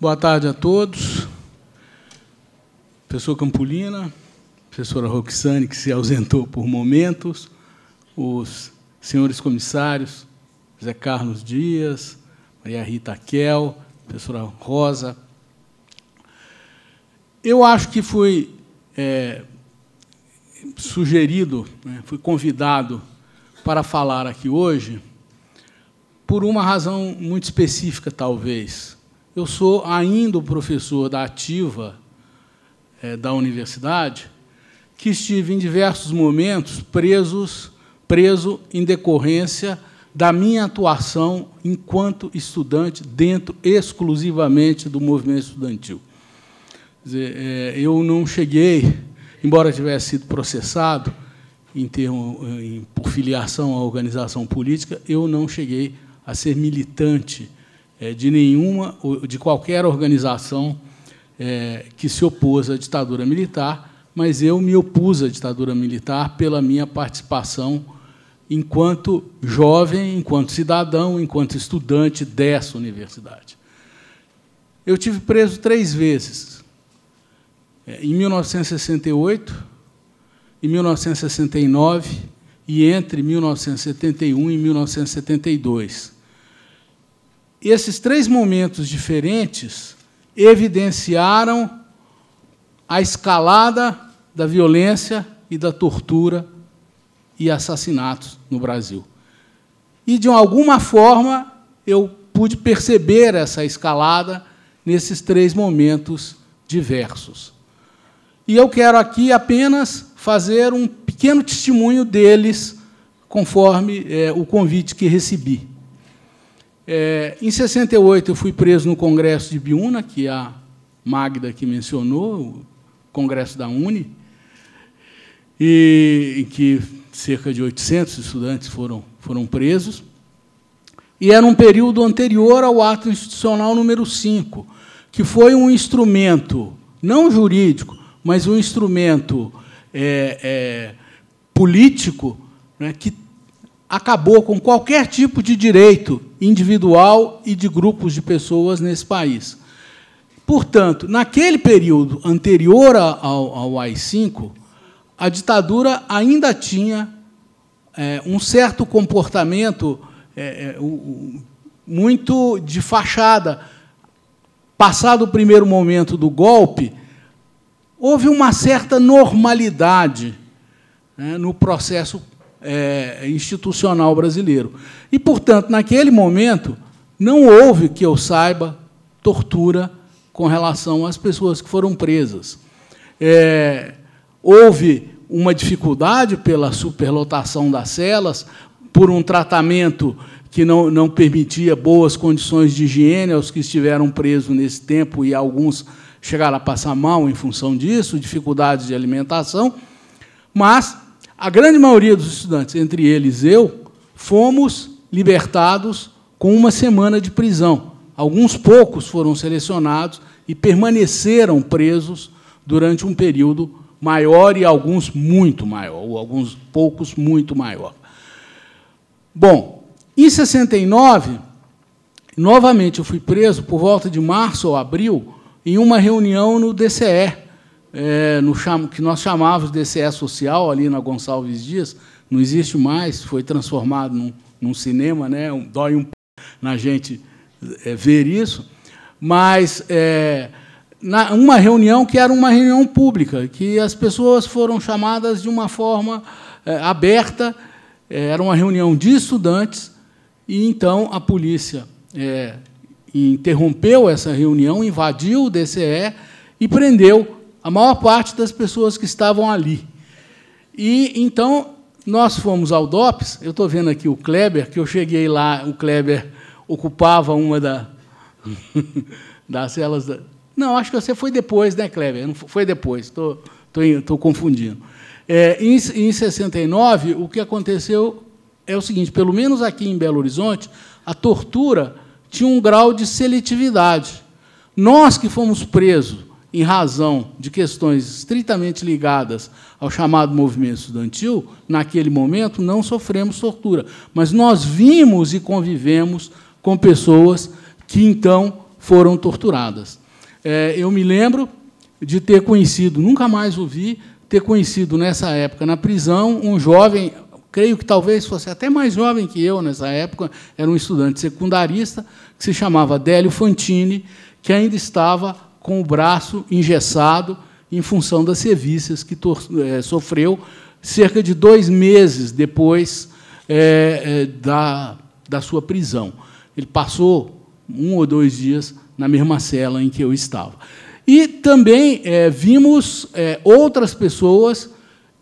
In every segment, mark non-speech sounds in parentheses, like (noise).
Boa tarde a todos. Professor Campolina, professora Roxane, que se ausentou por momentos, os senhores comissários Zé Carlos Dias, Maria Rita Kel, professora Rosa. Eu acho que fui é, sugerido, né, fui convidado para falar aqui hoje por uma razão muito específica, talvez eu sou ainda o professor da ativa é, da universidade, que estive em diversos momentos presos, preso em decorrência da minha atuação enquanto estudante dentro exclusivamente do movimento estudantil. Dizer, é, eu não cheguei, embora tivesse sido processado em termo, em, por filiação à organização política, eu não cheguei a ser militante é, de nenhuma, de qualquer organização é, que se opôs à ditadura militar, mas eu me opus à ditadura militar pela minha participação enquanto jovem, enquanto cidadão, enquanto estudante dessa universidade. Eu tive preso três vezes. É, em 1968, em 1969 e entre 1971 e 1972 esses três momentos diferentes evidenciaram a escalada da violência e da tortura e assassinatos no Brasil. E, de alguma forma, eu pude perceber essa escalada nesses três momentos diversos. E eu quero aqui apenas fazer um pequeno testemunho deles, conforme é, o convite que recebi. É, em 68, eu fui preso no Congresso de Biúna, que a Magda que mencionou, o Congresso da Uni, e, em que cerca de 800 estudantes foram, foram presos. E era um período anterior ao ato institucional número 5, que foi um instrumento, não jurídico, mas um instrumento é, é, político né, que acabou com qualquer tipo de direito individual e de grupos de pessoas nesse país. Portanto, naquele período anterior ao, ao AI-5, a ditadura ainda tinha é, um certo comportamento é, é muito de fachada. Passado o primeiro momento do golpe, houve uma certa normalidade né, no processo é, institucional brasileiro. E, portanto, naquele momento, não houve, que eu saiba, tortura com relação às pessoas que foram presas. É, houve uma dificuldade pela superlotação das celas, por um tratamento que não, não permitia boas condições de higiene aos que estiveram presos nesse tempo e alguns chegaram a passar mal em função disso, dificuldades de alimentação, mas a grande maioria dos estudantes, entre eles eu, fomos libertados com uma semana de prisão. Alguns poucos foram selecionados e permaneceram presos durante um período maior e alguns muito maior, ou alguns poucos muito maior. Bom, em 69, novamente eu fui preso por volta de março ou abril em uma reunião no DCE, é, no cham, que nós chamávamos de CE social ali na Gonçalves Dias, não existe mais, foi transformado num, num cinema, né? Um, dói um na gente é, ver isso, mas é, na, uma reunião que era uma reunião pública, que as pessoas foram chamadas de uma forma é, aberta, é, era uma reunião de estudantes, e então a polícia é, interrompeu essa reunião, invadiu o DCE e prendeu a maior parte das pessoas que estavam ali. E então nós fomos ao DOPS, eu estou vendo aqui o Kleber, que eu cheguei lá, o Kleber ocupava uma da, (laughs) das celas. Da... Não, acho que você foi depois, né, Kleber? Não, foi depois, estou tô, tô, tô, confundindo. É, em, em 69, o que aconteceu é o seguinte: pelo menos aqui em Belo Horizonte, a tortura tinha um grau de seletividade. Nós que fomos presos em razão de questões estritamente ligadas ao chamado movimento estudantil, naquele momento não sofremos tortura. Mas nós vimos e convivemos com pessoas que então foram torturadas. É, eu me lembro de ter conhecido, nunca mais o vi, ter conhecido nessa época na prisão um jovem, creio que talvez fosse até mais jovem que eu nessa época, era um estudante secundarista, que se chamava Délio Fantini, que ainda estava com o braço engessado em função das serviços que é, sofreu cerca de dois meses depois é, é, da, da sua prisão. Ele passou um ou dois dias na mesma cela em que eu estava. E também vimos outras pessoas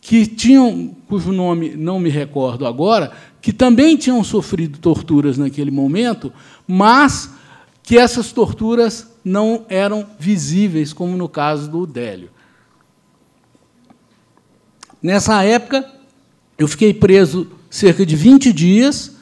que tinham, cujo nome não me recordo agora, que também tinham sofrido torturas naquele momento, mas que essas torturas não eram visíveis, como no caso do Délio. Nessa época, eu fiquei preso cerca de 20 dias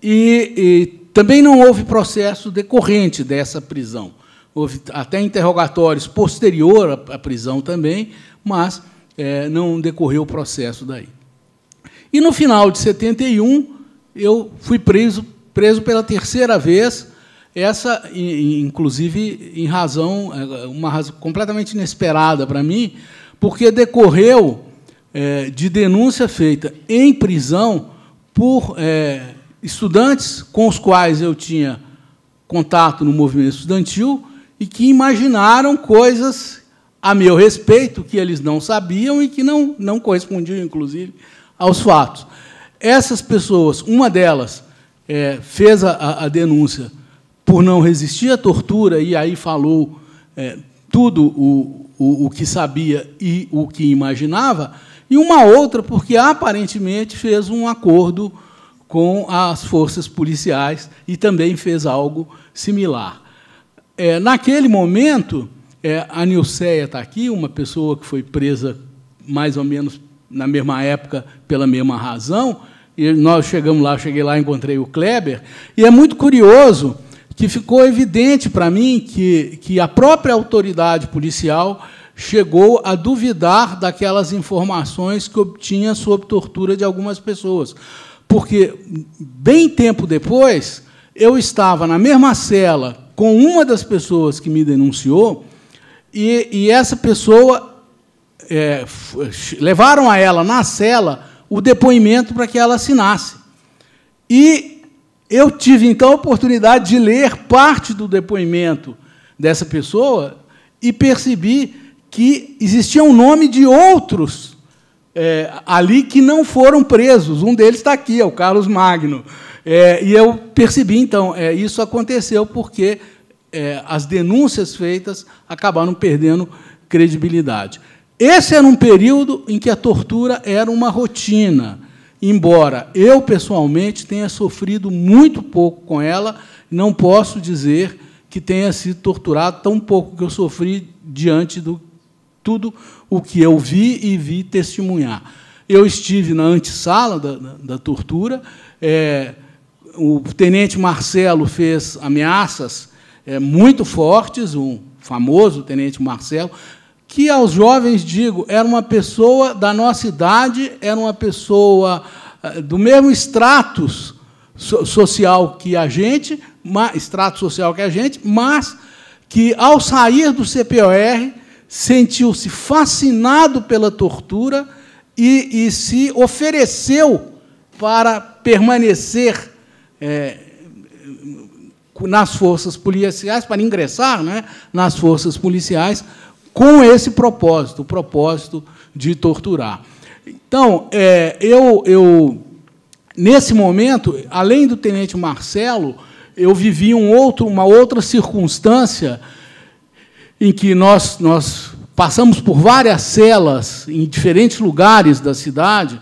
e, e também não houve processo decorrente dessa prisão. Houve até interrogatórios posterior à prisão também, mas é, não decorreu o processo daí. E no final de 71, eu fui preso, preso pela terceira vez essa, inclusive, em razão, é, uma razão completamente inesperada para mim, porque decorreu é, de denúncia feita em prisão por é, estudantes com os quais eu tinha contato no movimento estudantil e que imaginaram coisas a meu respeito que eles não sabiam e que não, não correspondiam, inclusive, aos fatos. Essas pessoas, uma delas fez a, a denúncia por não resistir à tortura, e aí falou é, tudo o, o, o que sabia e o que imaginava, e uma outra porque aparentemente fez um acordo com as forças policiais e também fez algo similar. É, naquele momento, é, a Nilceia está aqui, uma pessoa que foi presa mais ou menos na mesma época pela mesma razão, e nós chegamos lá, cheguei lá, encontrei o Kleber, e é muito curioso que ficou evidente para mim que, que a própria autoridade policial chegou a duvidar daquelas informações que obtinha sobre tortura de algumas pessoas. Porque, bem tempo depois, eu estava na mesma cela com uma das pessoas que me denunciou, e, e essa pessoa. É, levaram a ela na cela o depoimento para que ela assinasse. E eu tive então a oportunidade de ler parte do depoimento dessa pessoa e percebi que existia um nome de outros é, ali que não foram presos. Um deles está aqui, é o Carlos Magno. É, e eu percebi, então, é, isso aconteceu porque é, as denúncias feitas acabaram perdendo credibilidade. Esse era um período em que a tortura era uma rotina embora eu pessoalmente tenha sofrido muito pouco com ela, não posso dizer que tenha sido torturado tão pouco que eu sofri diante do tudo o que eu vi e vi testemunhar. Eu estive na antessala da, da, da tortura, é, o tenente Marcelo fez ameaças é, muito fortes, um famoso tenente Marcelo, que aos jovens digo, era uma pessoa da nossa idade, era uma pessoa ah, do mesmo status social que a gente, extrato social que a gente, mas que ao sair do CPOR sentiu-se fascinado pela tortura e, e, se ofereceu para permanecer é, nas forças policiais, para ingressar né, nas forças policiais com esse propósito, o propósito de torturar. Então, é, eu, eu, nesse momento, além do tenente Marcelo, eu vivi um outro, uma outra circunstância em que nós, nós passamos por várias celas em diferentes lugares da cidade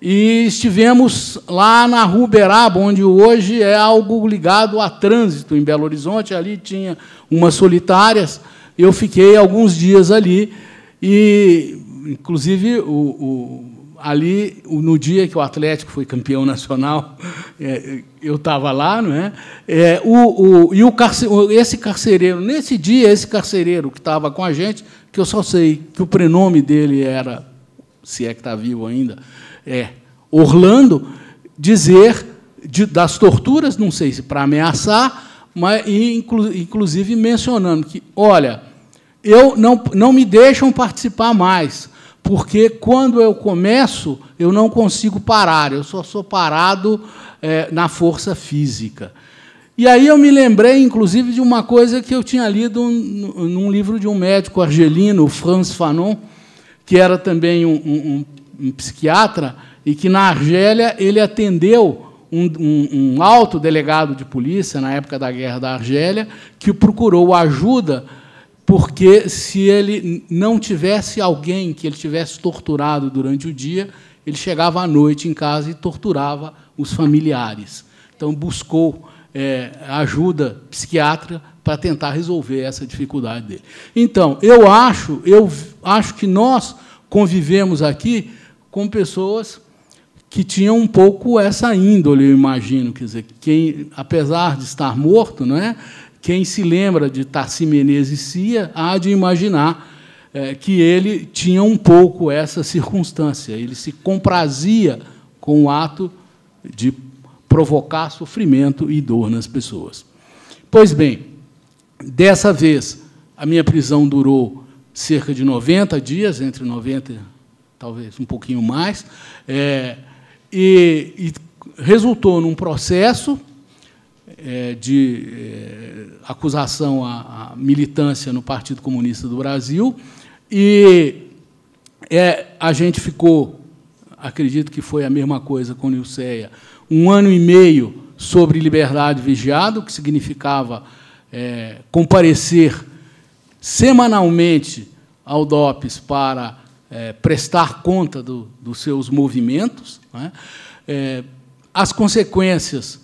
e estivemos lá na Rua Uberaba, onde hoje é algo ligado a trânsito em Belo Horizonte. Ali tinha umas solitárias. Eu fiquei alguns dias ali e inclusive, o, o, ali, no dia que o Atlético foi campeão nacional, (laughs) é, eu estava lá, não é? é o, o, e o carce, esse carcereiro, nesse dia, esse carcereiro que estava com a gente, que eu só sei que o prenome dele era, se é que está vivo ainda, é Orlando, dizer de, das torturas, não sei se para ameaçar, mas inclu, inclusive mencionando que, olha, eu não, não me deixam participar mais porque quando eu começo, eu não consigo parar, eu só sou parado é, na força física. E aí eu me lembrei, inclusive, de uma coisa que eu tinha lido num livro de um médico argelino, Franz Fanon, que era também um, um, um psiquiatra, e que na Argélia ele atendeu um, um alto delegado de polícia, na época da Guerra da Argélia, que procurou ajuda porque se ele não tivesse alguém que ele tivesse torturado durante o dia, ele chegava à noite em casa e torturava os familiares. Então, buscou é, ajuda psiquiátrica para tentar resolver essa dificuldade dele. Então, eu acho, eu acho que nós convivemos aqui com pessoas que tinham um pouco essa índole, eu imagino, quer dizer, quem, apesar de estar morto, não é, quem se lembra de Tarci Menezes Cia há de imaginar é, que ele tinha um pouco essa circunstância. Ele se comprazia com o ato de provocar sofrimento e dor nas pessoas. Pois bem, dessa vez a minha prisão durou cerca de 90 dias, entre 90 talvez um pouquinho mais, é, e, e resultou num processo é, de é, acusação à, militância no Partido Comunista do Brasil. E é, a gente ficou, acredito que foi a mesma coisa com Nilceia, um ano e meio sobre liberdade o que significava comparecer semanalmente ao DOPS para prestar conta dos seus movimentos. Né? as consequências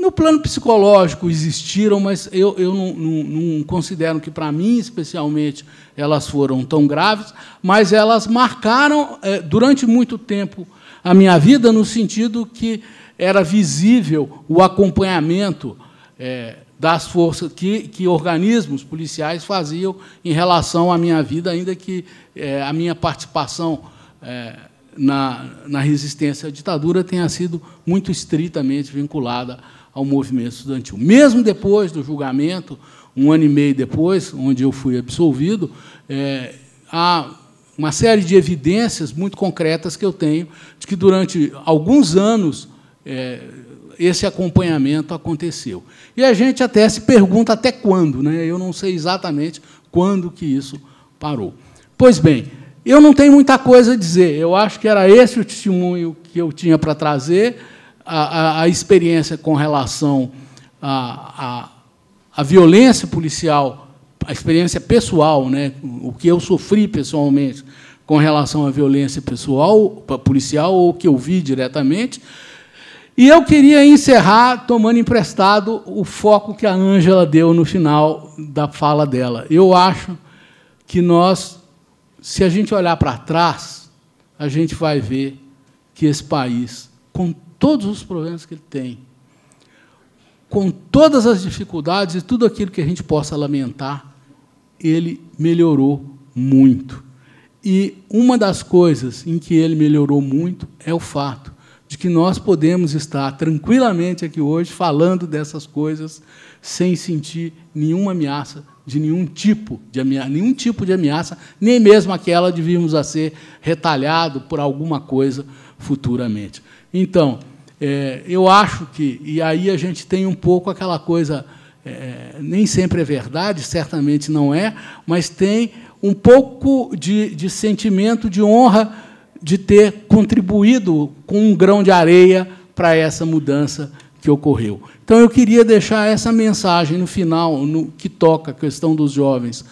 no plano psicológico existiram, mas eu, eu não, não, não considero que, para mim, especialmente, elas foram tão graves, mas elas marcaram eh, durante muito tempo a minha vida, no sentido que era visível o acompanhamento eh, das forças que, que organismos policiais faziam em relação à minha vida, ainda que eh, a minha participação. na, na resistência à ditadura tenha sido muito estritamente vinculada ao movimento estudantil. Mesmo depois do julgamento, um ano e meio depois, onde eu fui absolvido, é, há uma série de evidências muito concretas que eu tenho de que, durante alguns anos, é, esse acompanhamento aconteceu. E a gente até se pergunta até quando, né? eu não sei exatamente quando que isso parou. Pois bem, eu não tenho muita coisa a dizer, eu acho que era esse o testemunho que eu tinha para trazer a, a, experiência com relação à a, a, violência policial, a experiência pessoal, né, o que eu sofri pessoalmente com relação à violência pessoal, policial, ou o que eu vi diretamente. E eu queria encerrar tomando emprestado o foco que a Ângela deu no final da fala dela. Eu acho que nós, se a gente olhar para trás, a gente vai ver que esse país, com todos os problemas que ele tem, com todas as dificuldades e tudo aquilo que a gente possa lamentar, ele melhorou muito. E uma das coisas em que ele melhorou muito é o fato de que nós podemos estar tranquilamente aqui hoje falando dessas coisas sem sentir nenhuma ameaça de nenhum tipo de ameaça, nenhum tipo de ameaça, nem mesmo aquela de virmos a ser retalhado por alguma coisa futuramente. Então, é, eu acho que, e aí a gente tem um pouco aquela coisa, é, nem sempre é verdade, certamente não é, mas tem um pouco de, de sentimento de honra de ter contribuído com um grão de areia para essa mudança que ocorreu. Então, eu queria deixar essa mensagem no final, no que toca a questão dos jovens.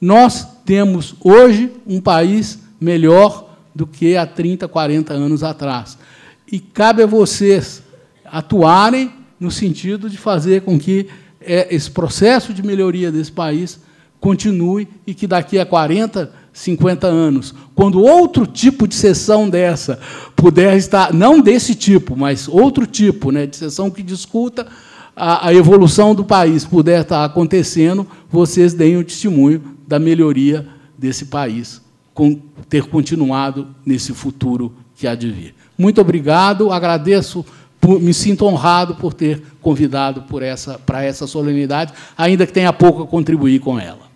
Nós temos hoje um país melhor do que há 30, 40 anos atrás e cabe a vocês atuarem no sentido de fazer com que eh, esse processo de melhoria desse país continue e que daqui a 40, 50 anos, quando outro tipo de sessão dessa puder estar, não desse tipo, mas outro tipo né, de sessão que discuta a, a evolução do país puder estar acontecendo, vocês deem o testemunho da melhoria desse país, com ter continuado nesse futuro que há de vir. Muito obrigado, agradeço, por, me sinto honrado por ter convidado por essa, para essa solenidade, ainda que tenha pouco a contribuir com ela.